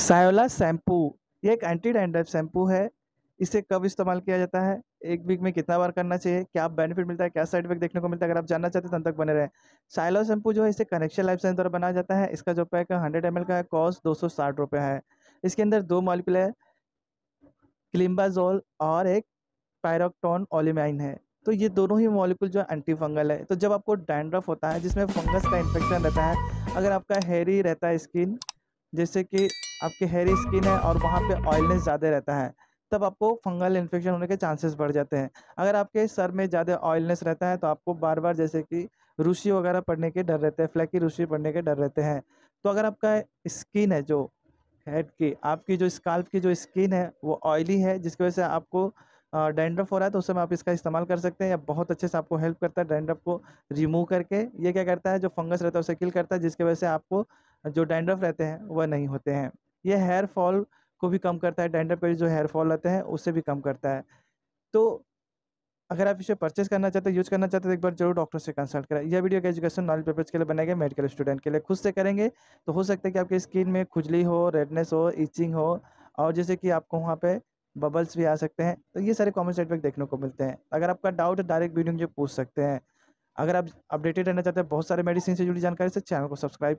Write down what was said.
सायोला shampoo ये एक anti dandruff shampoo है इसे कब इस्तेमाल किया जाता है एक वीक में कितना बार करना चाहिए क्या बेनिफिट मिलता है क्या साइड इफेक्ट देखने को मिलता है अगर आप जानना चाहते हैं तब तक बने रहे सायोला शैम्पू जो है इसे कनेक्शन लाइफ साइंस द्वारा बनाया जाता है इसका जो पैक है हंड्रेड एम का है कॉस्ट दो सौ साठ रुपये है इसके अंदर दो मॉलिकल है क्लिम्बाजोल और एक पायरोक्टोन ओलिमाइन है तो ये दोनों ही मॉलिकल जो एंटी फंगल है तो जब आपको डैंड्रफ होता है जिसमें फंगस का इन्फेक्शन रहता है अगर आपका हेयरी रहता है स्किन जैसे कि आपके हेरी स्किन है और वहाँ पे ऑयलनेस ज़्यादा रहता है तब आपको फंगल इन्फेक्शन होने के चांसेस बढ़ जाते हैं अगर आपके सर में ज़्यादा ऑयलनेस रहता है तो आपको बार बार जैसे कि रूसी वगैरह पड़ने के डर रहते हैं फ्लैकी रूसी पड़ने के डर रहते हैं तो अगर आपका स्किन है जो हेड की आपकी जो स्काल्प की जो स्किन है वो ऑयली है जिसकी वजह से आपको डेंड्रफ हो रहा है तो उस समय आप इसका इस्तेमाल कर सकते हैं या बहुत अच्छे से आपको हेल्प करता है डेंड्रफ को रिमूव करके ये क्या करता है जो फंगस रहता है उसे किल करता है जिसकी वजह से आपको जो डेंड्रफ रहते हैं वह नहीं होते हैं ये हेयर फॉल को भी कम करता है डेंडर पर जो हेयर फॉल रहते हैं उससे भी कम करता है तो अगर आप इसे परचेस करना चाहते हैं यूज करना चाहते हैं तो एक बार जरूर डॉक्टर से कंसल्ट करें यह वीडियो एजुकेशन नॉलेज पर्पज के लिए बनाए गए मेडिकल स्टूडेंट के लिए खुद से करेंगे तो हो सकता है कि आपके स्किन में खुजली हो रेडनेस हो इचिंग हो और जैसे कि आपको वहाँ पे बबल्स भी आ सकते हैं तो ये सारे कॉमन सेटबैक देखने को मिलते हैं अगर आपका डाउट डायरेक्ट वीडियो मुझे पूछ सकते हैं अगर आप अपडेटेड रहना चाहते हैं बहुत सारे मेडिसिन से जुड़ी जानकारी से चैनल को सब्सक्राइब